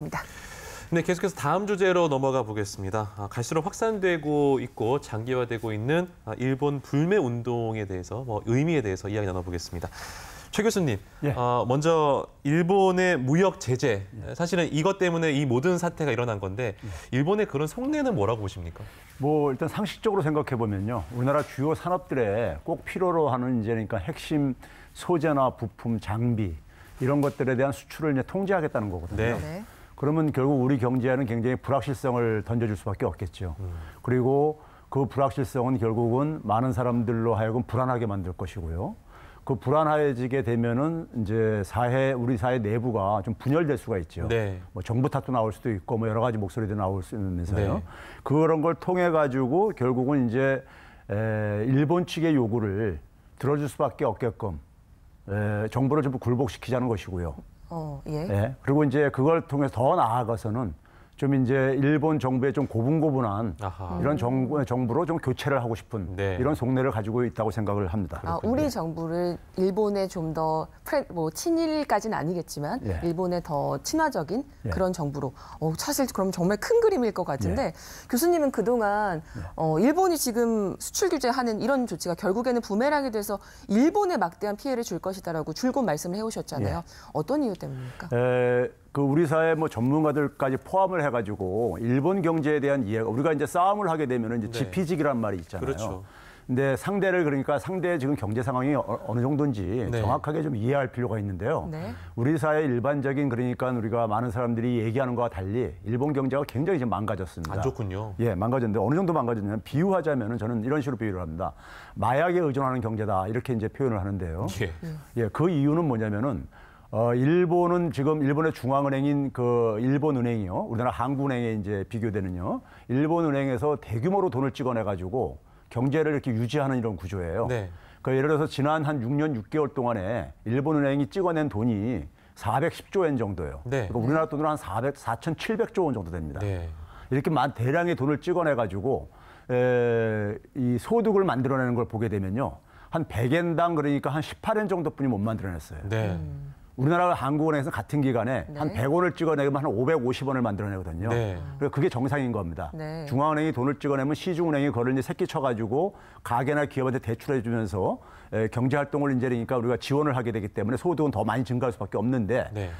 입니다. 네, 계속해서 다음 주제로 넘어가 보겠습니다. 아, 갈수록 확산되고 있고 장기화되고 있는 아, 일본 불매 운동에 대해서 뭐 의미에 대해서 이야기 나눠보겠습니다. 최 교수님, 예. 어, 먼저 일본의 무역 제재 예. 사실은 이것 때문에 이 모든 사태가 일어난 건데 예. 일본의 그런 속내는 뭐라고 보십니까? 뭐 일단 상식적으로 생각해 보면요, 우리나라 주요 산업들에 꼭 필요로 하는 이제 그러니까 핵심 소재나 부품, 장비 이런 것들에 대한 수출을 이제 통제하겠다는 거거든요. 네. 네. 그러면 결국 우리 경제에는 굉장히 불확실성을 던져줄 수밖에 없겠죠. 음. 그리고 그 불확실성은 결국은 많은 사람들로 하여금 불안하게 만들 것이고요. 그 불안해지게 되면은 이제 사회 우리 사회 내부가 좀 분열될 수가 있죠. 네. 뭐 정부 탓도 나올 수도 있고 뭐 여러 가지 목소리도 나올 수 있는데서요. 네. 그런 걸 통해 가지고 결국은 이제 에, 일본 측의 요구를 들어줄 수밖에 없게끔 에, 정부를 좀 굴복시키자는 것이고요. 어, 예. 예. 그리고 이제 그걸 통해서 더 나아가서는 좀 이제 일본 정부의 좀 고분고분한 아하. 이런 정부, 정부로 좀 교체를 하고 싶은 네. 이런 속내를 가지고 있다고 생각을 합니다. 아, 우리 네. 정부를 일본에 좀더뭐 친일까지는 아니겠지만 예. 일본에 더 친화적인 예. 그런 정부로 어, 사실 그럼 정말 큰 그림일 것 같은데 예. 교수님은 그동안 예. 어, 일본이 지금 수출 규제하는 이런 조치가 결국에는 부메랑이 돼서 일본에 막대한 피해를 줄 것이다라고 줄곧 말씀을 해오셨잖아요. 예. 어떤 이유 때문입니까? 에... 그 우리 사회 뭐 전문가들까지 포함을 해가지고 일본 경제에 대한 이해가 우리가 이제 싸움을 하게 되면 이제 네. 지피지기란 말이 있잖아요. 그렇죠. 근데 상대를 그러니까 상대의 지금 경제 상황이 어, 느 정도인지 네. 정확하게 좀 이해할 필요가 있는데요. 네. 우리 사회 일반적인 그러니까 우리가 많은 사람들이 얘기하는 것과 달리 일본 경제가 굉장히 지금 망가졌습니다. 안 좋군요. 예, 망가졌는데 어느 정도 망가졌냐면 비유하자면 저는 이런 식으로 비유를 합니다. 마약에 의존하는 경제다 이렇게 이제 표현을 하는데요. 예, 예그 이유는 뭐냐면은 어, 일본은 지금 일본의 중앙은행인 그 일본은행이요. 우리나라 한국은행에 이제 비교되는요. 일본은행에서 대규모로 돈을 찍어내 가지고 경제를 이렇게 유지하는 이런 구조예요. 네. 그 예를 들어서 지난 한 6년 6개월 동안에 일본은행이 찍어낸 돈이 410조 엔 정도예요. 네. 그러니까 우리나라 돈으로 한 400, 4,700조 원 정도 됩니다. 네. 이렇게 만 대량의 돈을 찍어내 가지고 에, 이 소득을 만들어내는 걸 보게 되면요. 한 100엔당 그러니까 한 18엔 정도뿐이 못 만들어냈어요. 네. 음. 우리나라 한국은행에서 같은 기간에 네. 한 100원을 찍어내면 한 550원을 만들어내거든요. 네. 그래서 그게 정상인 겁니다. 네. 중앙은행이 돈을 찍어내면 시중은행이 그걸 이제 새끼 쳐가지고 가게나 기업한테 대출해주면서 경제 활동을 이제 그러니까 우리가 지원을 하게 되기 때문에 소득은 더 많이 증가할 수밖에 없는데 네.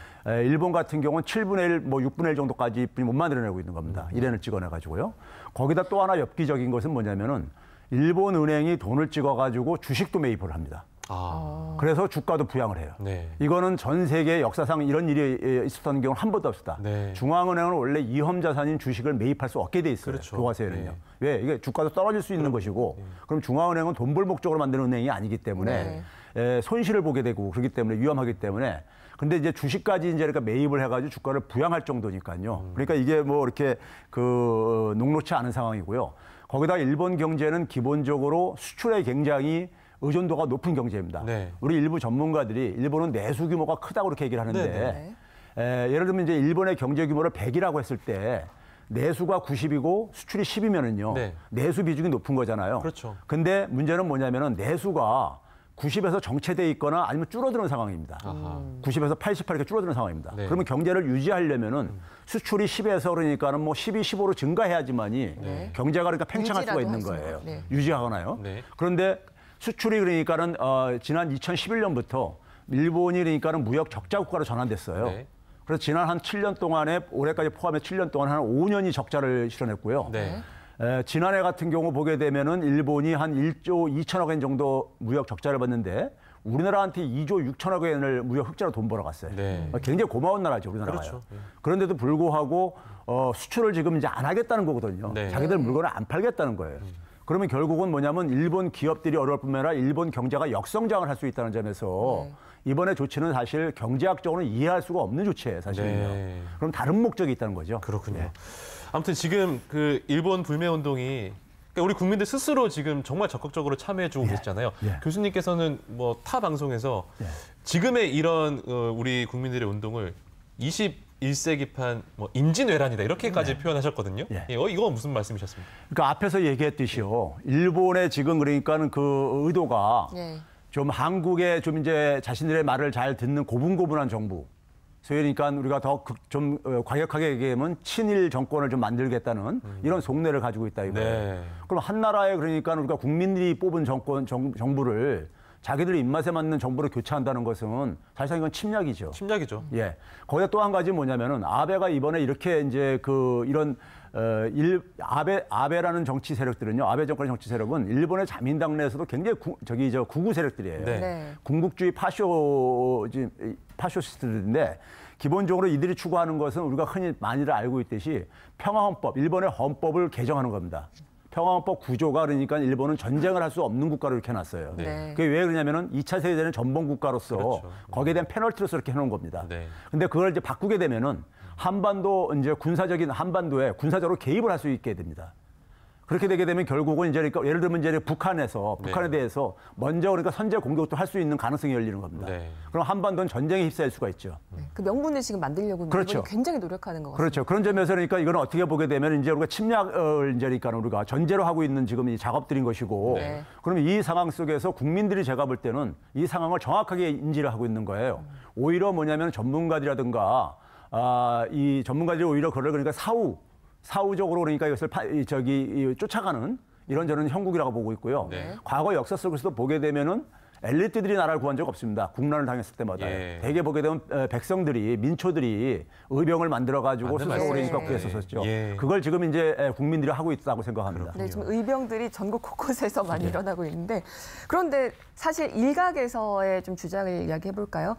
일본 같은 경우는 7분의 1, 뭐 6분의 1 정도까지 못 만들어내고 있는 겁니다. 음. 1엔을 찍어내가지고요. 거기다 또 하나 엽기적인 것은 뭐냐면은 일본 은행이 돈을 찍어가지고 주식도 매입을 합니다. 아. 그래서 주가도 부양을 해요. 네. 이거는 전 세계 역사상 이런 일이 있었던 경우는 한 번도 없다. 었 네. 중앙은행은 원래 위험 자산인 주식을 매입할 수 없게 돼 있어요. 그렇죠. 교과서에는요. 네. 왜 이게 주가도 떨어질 수 있는 것이고 그럼 중앙은행은 돈벌 목적으로 만드는 은행이 아니기 때문에 네. 에, 손실을 보게 되고 그렇기 때문에 위험하기 때문에 근데 이제 주식까지 이제 그러니까 매입을 해가지고 주가를 부양할 정도니까요. 음. 그러니까 이게 뭐 이렇게 그 어, 녹록치 않은 상황이고요. 거기다 일본 경제는 기본적으로 수출에 굉장히 의존도가 높은 경제입니다. 네. 우리 일부 전문가들이 일본은 내수 규모가 크다고 그렇게 얘기를 하는데 네. 네. 에, 예를 들면 이제 일본의 경제 규모를 100이라고 했을 때 내수가 90이고 수출이 10이면은요. 네. 내수 비중이 높은 거잖아요. 그렇죠. 근데 문제는 뭐냐면은 내수가 90에서 정체돼 있거나 아니면 줄어드는 상황입니다. 아하. 90에서 음. 88 이렇게 줄어드는 상황입니다. 네. 그러면 경제를 유지하려면은 수출이 10에서 그러니까는 뭐 12, 15로 증가해야지만이 네. 경제가 그러니까 팽창할 수가 있는 거예요. 네. 유지하거나요. 네. 그런데 수출이 그러니까는 어, 지난 2011년부터 일본이 그러니까는 무역 적자 국가로 전환됐어요. 네. 그래서 지난 한 7년 동안에 올해까지 포함해 7년 동안 한 5년이 적자를 실현했고요. 네. 에, 지난해 같은 경우 보게 되면은 일본이 한 1조 2천억 엔 정도 무역 적자를 봤는데 우리나라한테 2조 6천억 엔을 무역 흑자로 돈 벌어갔어요. 네. 어, 굉장히 고마운 나라죠 우리나라가. 그렇죠. 네. 그런데도 불구하고 어, 수출을 지금 이제 안 하겠다는 거거든요. 네. 자기들 물건을 안 팔겠다는 거예요. 음. 그러면 결국은 뭐냐면 일본 기업들이 어려울 뿐만 아니라 일본 경제가 역성장을 할 수 있다는 점에서 네. 이번에 조치는 사실 경제학적으로는 이해할 수가 없는 조치예요, 사실은요. 네. 그럼 다른 목적이 있다는 거죠. 그렇군요. 네. 아무튼 지금 그 일본 불매 운동이 그러니까 우리 국민들 스스로 지금 정말 적극적으로 참여해주고 예. 계시잖아요. 예. 교수님께서는 뭐 타 방송에서 예. 지금의 이런 어, 우리 국민들의 운동을 일세기판 뭐 임진왜란이다 이렇게까지 네. 표현하셨거든요. 예. 예, 어, 이건 무슨 말씀이셨습니까? 그러니까 앞에서 얘기했듯이요. 일본의 지금 그러니까는 그 의도가 예. 좀 한국의 좀 이제 자신들의 말을 잘 듣는 고분고분한 정부. 소위 그러니까 우리가 더좀 어, 과격하게 얘기하면 친일 정권을 좀 만들겠다는 음. 이런 속내를 가지고 있다 이거예요. 네. 그럼 한 나라에 그러니까 우리가 국민들이 뽑은 정권 정, 정부를 자기들 입맛에 맞는 정보를 교체한다는 것은 사실상 이건 침략이죠. 침략이죠. 예. 거기다 또 한 가지 뭐냐면은 아베가 이번에 이렇게 이제 그 이런 어, 일, 아베, 아베라는 정치 세력들은요, 아베 정권의 정치 세력은 일본의 자민당 내에서도 굉장히 구, 저기 저 구구 세력들이에요. 네. 네. 궁극주의 파쇼, 파쇼시스트들인데 기본적으로 이들이 추구하는 것은 우리가 흔히 많이들 알고 있듯이 평화헌법, 일본의 헌법을 개정하는 겁니다. 평화헌법 구조가 그러니까 일본은 전쟁을 할 수 없는 국가로 이렇게 해놨어요. 네. 네. 그게 왜 그러냐면은 2차 세계대전 전범 국가로서 그렇죠. 거기에 대한 페널티로서 이렇게 해놓은 겁니다. 네. 근데 그걸 이제 바꾸게 되면은 한반도 이제 군사적인 한반도에 군사적으로 개입을 할 수 있게 됩니다. 그렇게 되게 되면 결국은 이제 그러니까 예를 들면 이제 북한에서 네. 북한에 네. 대해서 먼저 그러니까 선제 공격도 할 수 있는 가능성이 열리는 겁니다. 네. 그럼 한반도는 전쟁에 휩싸일 수가 있죠. 네. 그 명분을 지금 만들려고 그렇죠. 굉장히 노력하는 거 같아요. 그렇죠. 그런 점에서 그러니까 이건 어떻게 보게 되면 이제 우리가 침략을 이제 그러니까 우리가 전제로 하고 있는 지금 이 작업들인 것이고 네. 그러면 이 상황 속에서 국민들이 제가 볼 때는 이 상황을 정확하게 인지를 하고 있는 거예요. 음. 오히려 뭐냐면 전문가들이라든가 아, 이 전문가들이 오히려 그걸 그러니까 사후 사후적으로 그러니까 이것을 파, 저기 쫓아가는 이런저런 형국이라고 보고 있고요. 네. 과거 역사 속에서도 보게 되면은 엘리트들이 나라를 구한 적 없습니다. 국난을 당했을 때마다. 예. 대개 보게 되면 백성들이, 민초들이 의병을 만들어가지고 스스로 오래 입학 구했었었죠. 예. 그걸 지금 이제 국민들이 하고 있다고 생각합니다. 네, 지금 의병들이 전국 곳곳에서 많이 네. 일어나고 있는데 그런데 사실 일각에서의 좀 주장을 이야기해볼까요?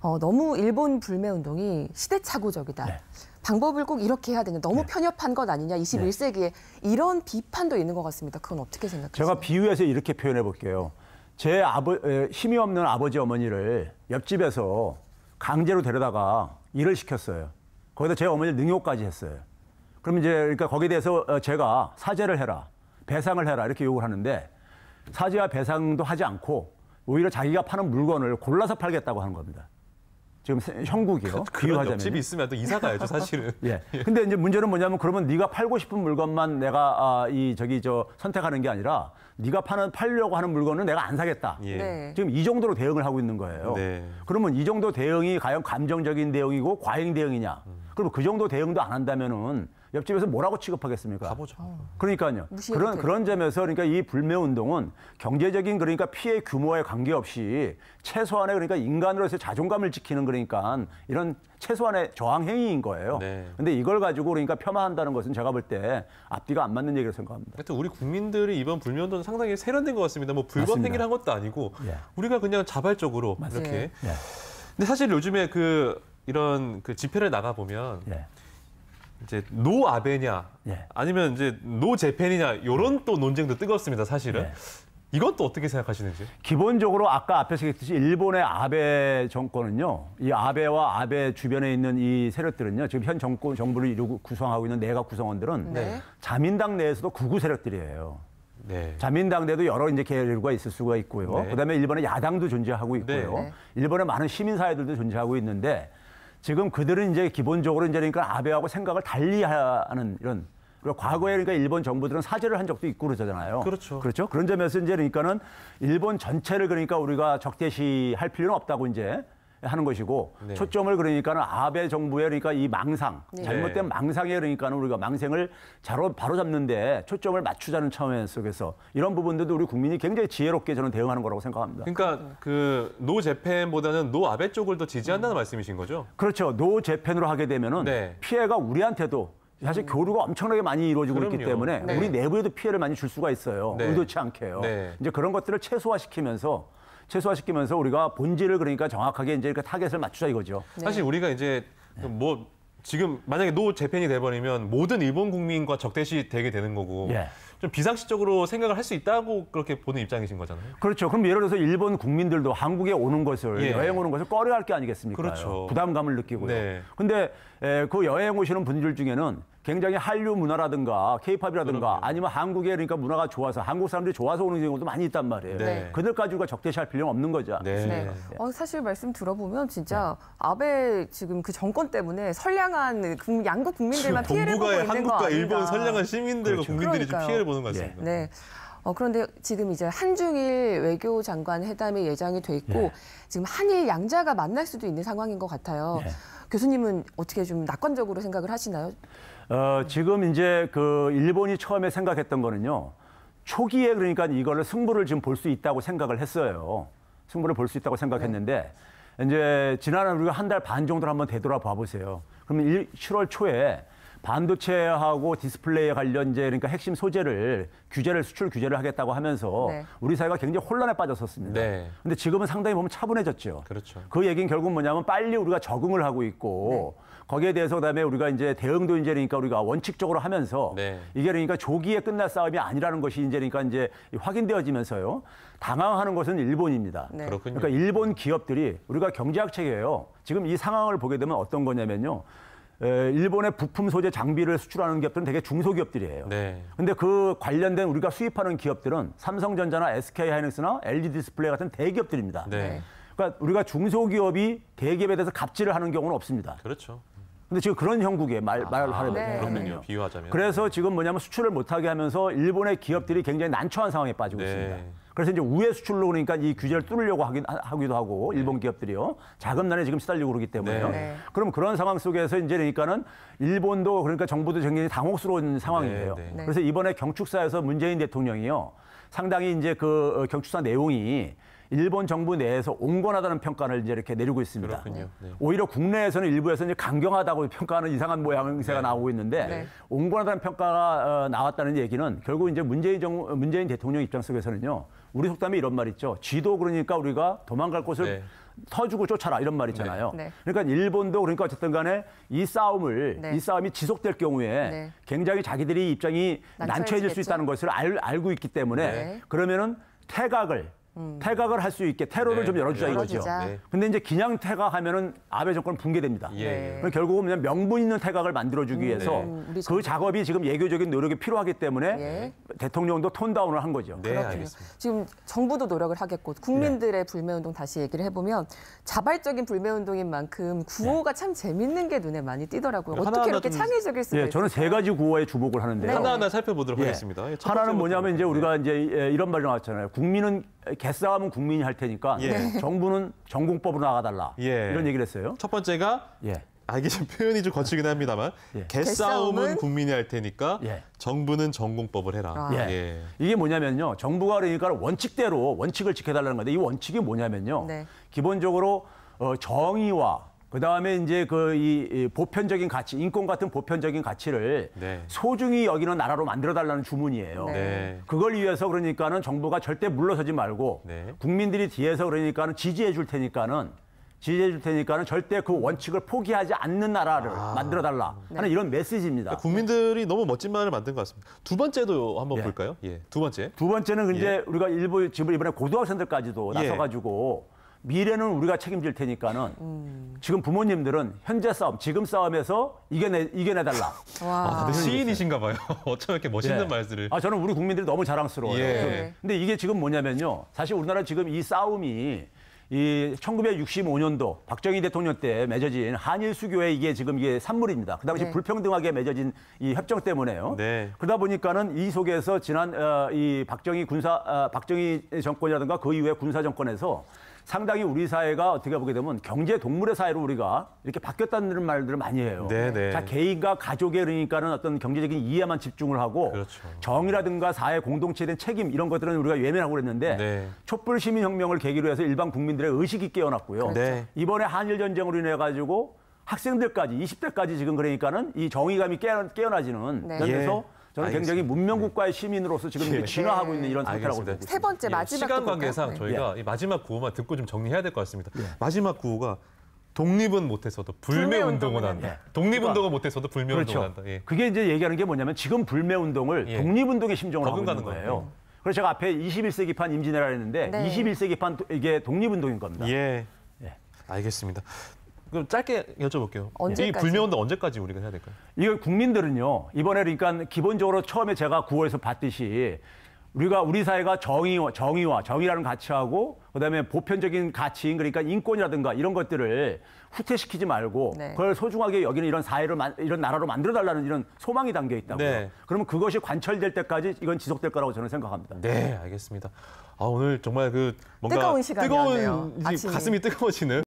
어, 너무 일본 불매운동이 시대착오적이다. 네. 방법을 꼭 이렇게 해야 되냐, 너무 네. 편협한 것 아니냐, 21세기에 이런 비판도 있는 것 같습니다. 그건 어떻게 생각하세요? 제가 비유해서 이렇게 표현해 볼게요. 제 아버, 힘이 없는 아버지 어머니를 옆집에서 강제로 데려다가 일을 시켰어요. 거기다 제어머니 능욕까지 했어요. 그럼 이제 그러니까 거기에 대해서 어, 제가 사죄를 해라, 배상을 해라 이렇게 요구를 하는데 사죄와 배상도 하지 않고 오히려 자기가 파는 물건을 골라서 팔겠다고 하는 겁니다. 지금 형국이요. 그, 비유하자면 집이 있으면 또 이사 가야죠 사실은. 예. 근데 이제 문제는 뭐냐면 그러면 네가 팔고 싶은 물건만 내가 아, 이 저기 저 선택하는 게 아니라 네가 파는 팔려고 하는 물건은 내가 안 사겠다. 예. 네. 지금 이 정도로 대응을 하고 있는 거예요. 네. 그러면 이 정도 대응이 과연 감정적인 대응이고 과잉 대응이냐? 음. 그러면 그 정도 대응도 안 한다면은 옆집에서 뭐라고 취급하겠습니까? 가보죠. 어. 그러니까요. 그런 돼요. 그런 점에서 그러니까 이 불매 운동은 경제적인 그러니까 피해 규모에 관계없이 최소한의 그러니까 인간으로서의 자존감을 지키는 그러니까 이런 최소한의 저항 행위인 거예요. 네. 근데 이걸 가지고 그러니까 폄하한다는 것은 제가 볼 때 앞뒤가 안 맞는 얘기를 생각합니다. 하여튼 우리 국민들이 이번 불매 운동은 상당히 세련된 것 같습니다. 뭐 불법 행위를 한 것도 아니고 예. 우리가 그냥 자발적으로 맞습니다. 이렇게. 예. 근데 사실 요즘에 그 이런 그 집회를 나가 보면 예. 이제 노 아베냐 예. 아니면 이제 노 재팬이냐 이런 또 논쟁도 뜨겁습니다 사실은 예. 이것도 어떻게 생각하시는지 기본적으로 아까 앞에서 얘기했듯이 일본의 아베 정권은요 이 아베와 아베 주변에 있는 이 세력들은요 지금 현 정권 정부를 이루고 구성하고 있는 내각 구성원들은 네. 자민당 내에서도 구구 세력들이에요. 네. 자민당 내도 여러 이제 계열과 있을 수가 있고요. 네. 그다음에 일본의 야당도 존재하고 있고요. 네. 일본의 많은 시민사회들도 존재하고 있는데 지금 그들은 이제 기본적으로 이제 그러니까 아베하고 생각을 달리하는 이런 과거에 그러니까 일본 정부들은 사죄를 한 적도 있고 그러잖아요. 그렇죠. 그렇죠. 그런 점에서 이제 그러니까는 일본 전체를 그러니까 우리가 적대시할 필요는 없다고 이제 하는 것이고 네. 초점을 그러니까는 아베 정부의 그러니까 이 망상 네. 잘못된 네. 망상에 그러니까는 우리가 망생을 바로 바로 잡는데 초점을 맞추자는 차원 속에서 이런 부분들도 우리 국민이 굉장히 지혜롭게 저는 대응하는 거라고 생각합니다. 그러니까 그 노 재팬보다는 노 아베 쪽을 더 지지한다는 음. 말씀이신 거죠? 그렇죠. 노 재팬으로 하게 되면은 네. 피해가 우리한테도 사실 음. 교류가 엄청나게 많이 이루어지고 그럼요. 있기 때문에 네. 우리 내부에도 피해를 많이 줄 수가 있어요. 네. 의도치 않게요. 네. 이제 그런 것들을 최소화시키면서 최소화시키면서 우리가 본질을 그러니까 정확하게 이제 그 타겟을 맞추자 이거죠. 네. 사실 우리가 이제 뭐 지금 만약에 노 재팬이 돼버리면 모든 일본 국민과 적대시 되게 되는 거고 예. 좀 비상식적으로 생각을 할 수 있다고 그렇게 보는 입장이신 거잖아요. 그렇죠. 그럼 예를 들어서 일본 국민들도 한국에 오는 것을 예. 여행 오는 것을 꺼려할 게 아니겠습니까? 그렇죠. 부담감을 느끼고요. 네. 근데 에, 그 여행 오시는 분들 중에는 굉장히 한류 문화라든가 케이팝이라든가 아니면 한국에 그러니까 문화가 좋아서 한국 사람들이 좋아서 오는 경우도 많이 있단 말이에요. 네. 그들 가지고 그러니까 적대시할 필요는 없는 거죠. 네. 네. 네. 어, 사실 말씀 들어보면 진짜 아베 지금 그 정권 때문에 선량한 그 양국 국민들만 피해를 보고 있는 거 아닌가. 한국과 일본 선량한 시민들과 그렇죠. 국민들이 좀 피해를 보는 것 같습니다. 네. 어, 그런데 지금 이제 한중일 외교 장관 회담이 예정이 돼 있고 네. 지금 한일 양자가 만날 수도 있는 상황인 것 같아요. 네. 교수님은 어떻게 좀 낙관적으로 생각을 하시나요? 어, 지금 이제 그 일본이 처음에 생각했던 거는요. 초기에 그러니까 이거를 승부를 지금 볼 수 있다고 생각을 했어요. 승부를 볼 수 있다고 생각했는데 네. 이제 지난 우리가 한 달 반 정도를 한번 되돌아봐 보세요. 그러면 일, 7월 초에 반도체하고 디스플레이 에 관련 이제 그러니까 핵심 소재를 규제를 수출 규제를 하겠다고 하면서 네. 우리 사회가 굉장히 혼란에 빠졌었습니다. 네. 근데 지금은 상당히 보면 차분해졌죠. 그렇죠. 그 얘기는 결국 뭐냐면 빨리 우리가 적응을 하고 있고 네. 거기에 대해서 그다음에 우리가 이제 대응도 인제니까 그러니까 그러 우리가 원칙적으로 하면서 네. 이게 그러니까 조기에 끝날 싸움이 아니라는 것이 인제니까 그러니까 그러 이제 확인되어지면서요. 당황하는 것은 일본입니다. 네. 그러니까 일본 기업들이 우리가 경제학 책이에요. 지금 이 상황을 보게 되면 어떤 거냐면요. 에, 일본의 부품 소재 장비를 수출하는 기업들은 되게 중소기업들이에요. 네. 근데 그 관련된 우리가 수입하는 기업들은 삼성전자나 SK하이닉스나 LG 디스플레이 같은 대기업들입니다. 네. 네. 그러니까 우리가 중소기업이 대기업에 대해서 갑질을 하는 경우는 없습니다. 그렇죠. 근데 지금 그런 형국에요 말, 아, 말로 아, 하면. 네. 네. 그렇군요. 비유하자면. 그래서 지금 뭐냐면 수출을 못하게 하면서 일본의 기업들이 굉장히 난처한 상황에 빠지고 네. 있습니다. 그래서 이제 우회 수출로 그러니까 이 규제를 뚫으려고 하긴, 하기도 하고 네. 일본 기업들이요. 자금난에 지금 시달리고 그러기 때문에요. 네. 네. 그럼 그런 상황 속에서 이제 그러니까는 일본도 그러니까 정부도 굉장히 당혹스러운 상황이에요. 그래서 이번에 경축사에서 문재인 대통령이요. 상당히 이제 그 어, 경축사 내용이 일본 정부 내에서 온건하다는 평가를 이제 이렇게 내리고 있습니다. 네. 네. 오히려 국내에서는 일부에서 이제 강경하다고 평가하는 이상한 모양새가 네. 나오고 있는데 네. 온건하다는 평가가 어, 나왔다는 얘기는 결국 이제 문재인 정 문재인 대통령 입장 속에서는요. 우리 속담에 이런 말 있죠. 지도 그러니까 우리가 도망갈 곳을 터주고 네. 쫓아라 이런 말 있잖아요. 네. 네. 그러니까 일본도 그러니까 어쨌든 간에 이 싸움을 네. 이 싸움이 지속될 경우에 네. 굉장히 자기들이 입장이 난처해질 수 있다는 것을 알, 알고 있기 때문에 그러면은 태각을 음. 태각을 할 수 있게 테러를 네, 좀 열어주자 이거죠. 네. 근데 이제 기냥 태각하면은 아베 정권 붕괴됩니다. 예. 네. 결국은 그냥 명분 있는 태각을 만들어주기 음, 위해서 네. 그 작업이 지금 예교적인 노력이 필요하기 때문에 예. 대통령도 톤다운을 한 거죠. 네, 그렇군요. 알겠습니다. 지금 정부도 노력을 하겠고 국민들의 네. 불매운동 다시 얘기를 해보면 자발적인 불매운동인 만큼 구호가 네. 참 재밌는 게 눈에 많이 띄더라고요. 어떻게 이렇게 창의적일 수가 예, 저는 세 가지 구호에 주목을 하는데 요 네. 하나하나 살펴보도록 예. 하겠습니다. 하나는 뭐냐면 이제 우리가 이제 예, 이런 말이 나왔잖아요. 국민은 개싸움은 국민이 할 테니까 예. 네. 정부는 전공법으로 나가달라 예. 이런 얘기를 했어요. 첫 번째가 예. 아 이게 좀 표현이 좀 거칠긴 합니다만 예. 개싸움은 국민이 할 테니까 예. 정부는 전공법을 해라. 아. 예. 예. 이게 뭐냐면요. 정부가 그러니까 원칙대로 원칙을 지켜달라는 건데 이 원칙이 뭐냐면요. 네. 기본적으로 어, 정의와 그다음에 이제 그 이 보편적인 가치, 인권 같은 보편적인 가치를 네. 소중히 여기는 나라로 만들어 달라는 주문이에요. 네. 네. 그걸 위해서 그러니까는 정부가 절대 물러서지 말고 네. 국민들이 뒤에서 그러니까는 지지해 줄 테니까는 지지해 줄 테니까는 절대 그 원칙을 포기하지 않는 나라를 아. 만들어 달라 네. 하는 이런 메시지입니다. 그러니까 국민들이 너무 멋진 말을 만든 것 같습니다. 두 번째도 한번 예. 볼까요? 예. 두 번째. 두 번째는 이제 예. 우리가 일부 지금 이번에 고등학생들까지도 예. 나서 가지고 미래는 우리가 책임질 테니까는 음. 지금 부모님들은 현재 싸움, 지금 싸움에서 이겨내 이겨내달라. 와. 아, 시인이신가 봐요. 어쩜 이렇게 멋있는 예. 말씀을. 아 저는 우리 국민들이 너무 자랑스러워요. 예. 네. 네. 근데 이게 지금 뭐냐면요. 사실 우리나라 지금 이 싸움이 이 1965년도 박정희 대통령 때 맺어진 한일 수교에 이게 지금 이게 산물입니다. 그 당시 네. 불평등하게 맺어진 이 협정 때문에요. 네. 그러다 보니까는 이 속에서 지난 어, 이 박정희 군사 어, 박정희 정권이라든가 그 이후에 군사 정권에서 상당히 우리 사회가 어떻게 보게 되면 경제 동물의 사회로 우리가 이렇게 바뀌었다는 말들을 많이 해요. 네네. 네. 자 개인과 가족에 그러니까는 어떤 경제적인 이해만 집중을 하고 그렇죠. 정의라든가 사회 공동체에 대한 책임 이런 것들은 우리가 외면하고 그랬는데 네. 촛불 시민혁명을 계기로 해서 일반 국민들의 의식이 깨어났고요. 네. 그렇죠. 이번에 한일 전쟁으로 인해 가지고 학생들까지 20대까지 지금 그러니까는 이 정의감이 깨어나, 깨어나지는 네. 그래서 예. 저는 굉장히 네. 문명국가의 시민으로서 지금 예. 진화하고 있는 이런 상태라고 보고 세 번째 마지막 시간 관계상 저희가 네. 이 마지막 구호만 듣고 좀 정리해야 될 것 같습니다. 마지막 구호가 독립은 못해서도 불매 운동은 한다. 예. 독립 운동은 못해서도 불매 그렇죠. 운동 한다. 예. 그게 이제 얘기하는 게 뭐냐면 지금 불매 운동을 예. 독립 운동의 심정으로 하고 있는 거예요. 거군요. 예. 그래서 제가 앞에 21세기판 임진왜란 했는데 네. 21세기판 이게 독립 운동인 겁니다. 예. 예. 알겠습니다. 그럼 짧게 여쭤볼게요. 언제까지? 이 불매운동 언제까지 우리가 해야 될까요? 이걸 국민들은요. 이번에 그러니까 기본적으로 처음에 제가 9월에서 봤듯이 우리가 우리 사회가 정의와 정의와 정의라는 가치하고 그다음에 보편적인 가치인 그러니까 인권이라든가 이런 것들을 후퇴시키지 말고 네. 그걸 소중하게 여기는 이런 사회를 이런 나라로 만들어 달라는 이런 소망이 담겨 있다고요. 네. 그러면 그것이 관철될 때까지 이건 지속될 거라고 저는 생각합니다. 네, 알겠습니다. 아 오늘 정말 그 뭔가 뜨거운 시간이 뜨거운 아침이. 가슴이 뜨거워지는